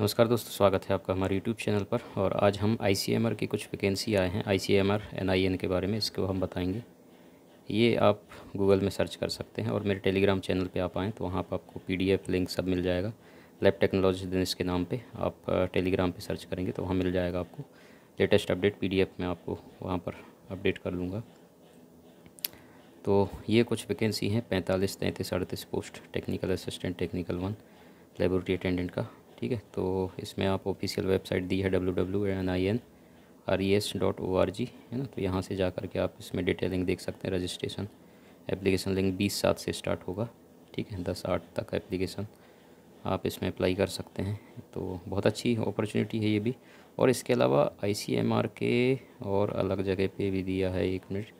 नमस्कार दोस्तों स्वागत है आपका हमारे यूट्यूब चैनल पर और आज हम आई की कुछ वैकेंसी आए हैं आई सी एम के बारे में इसको हम बताएंगे ये आप गूगल में सर्च कर सकते हैं और मेरे टेलीग्राम चैनल पे आप आएँ तो वहाँ पर आपको पी लिंक सब मिल जाएगा लैब टेक्नोलॉजी दिनेश के नाम पे आप टेलीग्राम पे सर्च करेंगे तो वहाँ मिल जाएगा आपको लेटेस्ट अपडेट पी में आपको वहाँ पर अपडेट कर लूँगा तो ये कुछ वैकेंसी हैं पैंतालीस तैंतीस अड़तीस post technical assistant technical one laboratory attendant का ठीक है तो इसमें आप ऑफिशियल वेबसाइट दी है W W N I N R E S dot O R G है ना तो यहाँ से जा कर के आप इसमें डिटेलिंग देख सकते हैं रजिस्ट्रेशन एप्लीकेशन लिंक बीस सात से स्टार्ट होगा ठीक है दस आठ तक एप्लीकेशन आप इसमें अप्लाई कर सकते हैं तो बहुत अच्छी अपॉर्चुनिटी है ये भी और इसके अलावा आई सी एम आर के और अलग जगह पे भी दिया है एक मिनट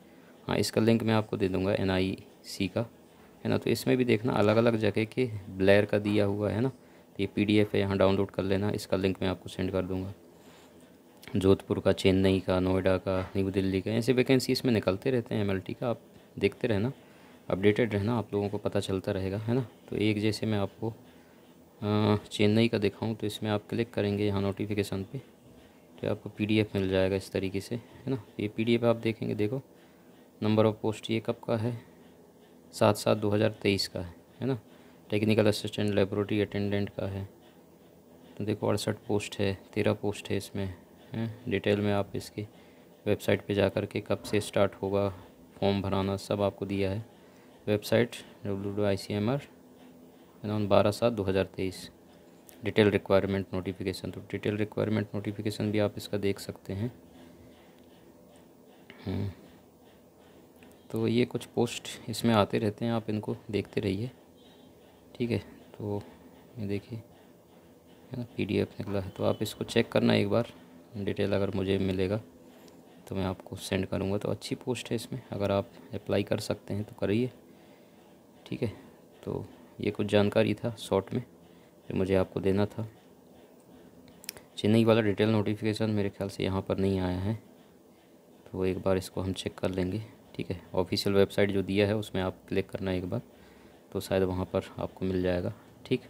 हाँ इसका लिंक मैं आपको दे दूँगा एन आई सी का है ना तो इसमें भी देखना अलग अलग जगह के ब्लैर का दिया हुआ है ना ये पीडीएफ है यहाँ डाउनलोड कर लेना इसका लिंक मैं आपको सेंड कर दूँगा जोधपुर का चेन्नई का नोएडा का न्यू दिल्ली का ऐसे वैकेंसी इसमें निकलते रहते हैं एम का आप देखते रहना अपडेटेड रहना आप लोगों को पता चलता रहेगा है ना तो एक जैसे मैं आपको चेन्नई का दिखाऊँ तो इसमें आप क्लिक करेंगे यहाँ नोटिफिकेशन पे तो आपको पीडीएफ मिल जाएगा इस तरीके से है ना ये पीडीएफ आप देखेंगे देखो नंबर ऑफ़ पोस्ट ये कब का है सात सात दो हज़ार तेईस का है है ना टेक्निकल असिस्टेंट लेबोरेटरी अटेंडेंट का है तो देखो अड़सठ पोस्ट है तेरह पोस्ट है इसमें है डिटेल में आप इसकी वेबसाइट पे जा कर के कब से स्टार्ट होगा फॉर्म भराना सब आपको दिया है website W W I C M R बारह सात दो हज़ार तेईस डिटेल रिक्वायरमेंट नोटिफिकेशन तो डिटेल रिक्वायरमेंट नोटिफिकेशन भी आप इसका देख सकते हैं हम्म। तो ये कुछ पोस्ट इसमें आते रहते हैं आप इनको देखते रहिए ठीक है तो ये देखिए है ना पी निकला है तो आप इसको चेक करना एक बार डिटेल अगर मुझे मिलेगा तो मैं आपको सेंड करूँगा तो अच्छी पोस्ट है इसमें अगर आप अप्लाई कर सकते हैं तो करिए ठीक है तो ये कुछ जानकारी था शॉर्ट में जो मुझे आपको देना था चेन्नई वाला डिटेल नोटिफिकेशन मेरे ख्याल से यहाँ पर नहीं आया है तो एक बार इसको हम चेक कर लेंगे ठीक है ऑफिशियल वेबसाइट जो दिया है उसमें आप क्लिक करना एक बार तो शायद वहाँ पर आपको मिल जाएगा ठीक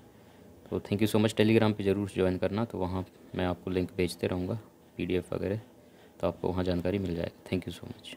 तो thank you so much Telegram पे ज़रूर ज्वाइन करना तो वहाँ मैं आपको लिंक भेजते रहूँगा पीडीएफ वगैरह तो आपको वहाँ जानकारी मिल जाएगी थैंक यू सो मच